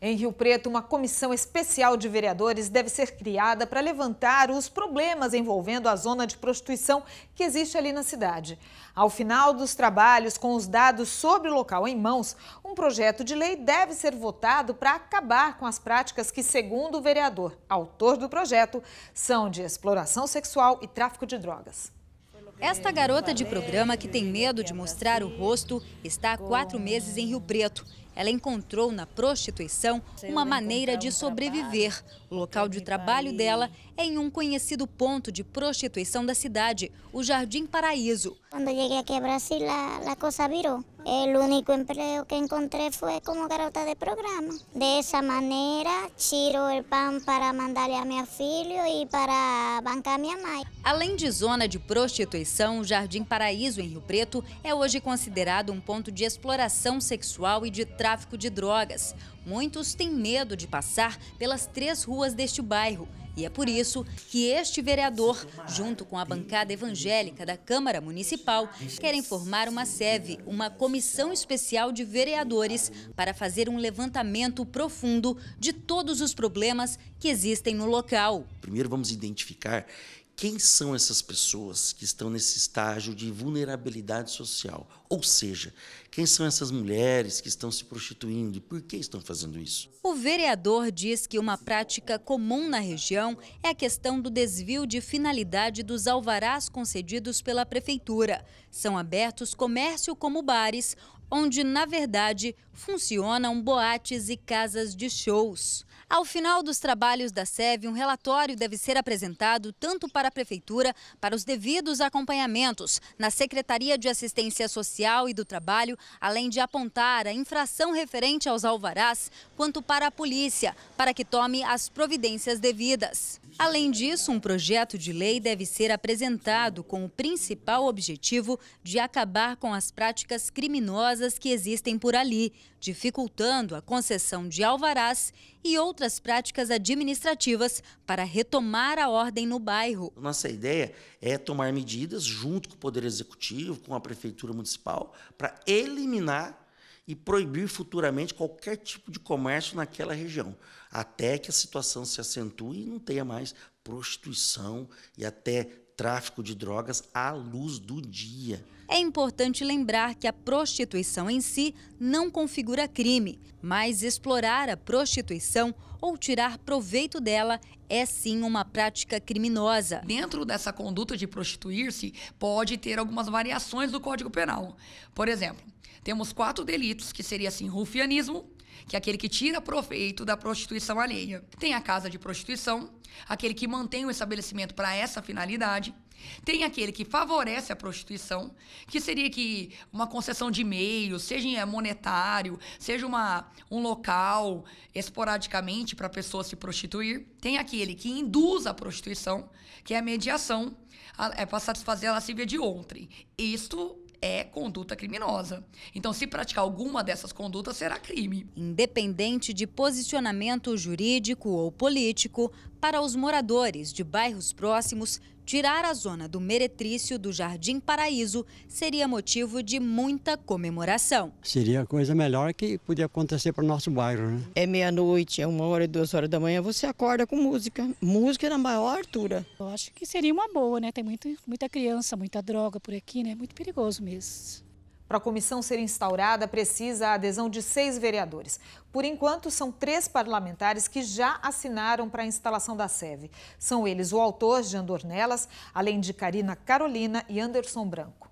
Em Rio Preto, uma comissão especial de vereadores deve ser criada para levantar os problemas envolvendo a zona de prostituição que existe ali na cidade. Ao final dos trabalhos, com os dados sobre o local em mãos, um projeto de lei deve ser votado para acabar com as práticas que, segundo o vereador, autor do projeto, são de exploração sexual e tráfico de drogas. Esta garota de programa que tem medo de mostrar o rosto está há quatro meses em Rio Preto ela encontrou na prostituição uma maneira de sobreviver. O local de trabalho dela é em um conhecido ponto de prostituição da cidade, o Jardim Paraíso. Quando cheguei aqui a Brasília, a, coisa virou. O único emprego que encontrei foi como garota de programa. Dessa maneira, tiro o pão para mandar a minha filha e para bancar minha mãe. Além de zona de prostituição, o Jardim Paraíso, em Rio Preto, é hoje considerado um ponto de exploração sexual e de tráfico tráfico de drogas. Muitos têm medo de passar pelas três ruas deste bairro. E é por isso que este vereador, junto com a bancada evangélica da Câmara Municipal, querem formar uma SEV, uma comissão especial de vereadores, para fazer um levantamento profundo de todos os problemas que existem no local. Primeiro vamos identificar quem são essas pessoas que estão nesse estágio de vulnerabilidade social ou seja, quem são essas mulheres que estão se prostituindo e por que estão fazendo isso? O vereador diz que uma prática comum na região é a questão do desvio de finalidade dos alvarás concedidos pela prefeitura. São abertos comércio como bares, onde, na verdade, funcionam boates e casas de shows. Ao final dos trabalhos da SEV, um relatório deve ser apresentado tanto para a Prefeitura, para os devidos acompanhamentos, na Secretaria de Assistência Social Social e do Trabalho, além de apontar a infração referente aos alvarás, quanto para a polícia, para que tome as providências devidas. Além disso, um projeto de lei deve ser apresentado com o principal objetivo de acabar com as práticas criminosas que existem por ali, dificultando a concessão de alvarás e outras práticas administrativas para retomar a ordem no bairro. Nossa ideia é tomar medidas junto com o Poder Executivo, com a Prefeitura Municipal, para eliminar e proibir futuramente qualquer tipo de comércio naquela região, até que a situação se acentue e não tenha mais prostituição e até tráfico de drogas à luz do dia. É importante lembrar que a prostituição em si não configura crime, mas explorar a prostituição ou tirar proveito dela é sim uma prática criminosa. Dentro dessa conduta de prostituir-se, pode ter algumas variações do Código Penal. Por exemplo, temos quatro delitos que seria assim: rufianismo, que é aquele que tira proveito da prostituição alheia. Tem a casa de prostituição, aquele que mantém o estabelecimento para essa finalidade. Tem aquele que favorece a prostituição, que seria que uma concessão de meios, seja eh, monetário, seja uma, um local esporadicamente para a pessoa se prostituir. Tem aquele que induz a prostituição, que é a mediação, é para satisfazer a lascivia de ontem. Isto é conduta criminosa. Então, se praticar alguma dessas condutas, será crime. Independente de posicionamento jurídico ou político, para os moradores de bairros próximos, Tirar a zona do meretrício do Jardim Paraíso seria motivo de muita comemoração. Seria a coisa melhor que podia acontecer para o nosso bairro, né? É meia-noite, é uma hora e duas horas da manhã, você acorda com música. Música na maior altura. Eu acho que seria uma boa, né? Tem muito, muita criança, muita droga por aqui, né? É Muito perigoso mesmo. Para a comissão ser instaurada, precisa a adesão de seis vereadores. Por enquanto, são três parlamentares que já assinaram para a instalação da SEV. São eles o autor, Jean Dornelas, além de Karina Carolina e Anderson Branco.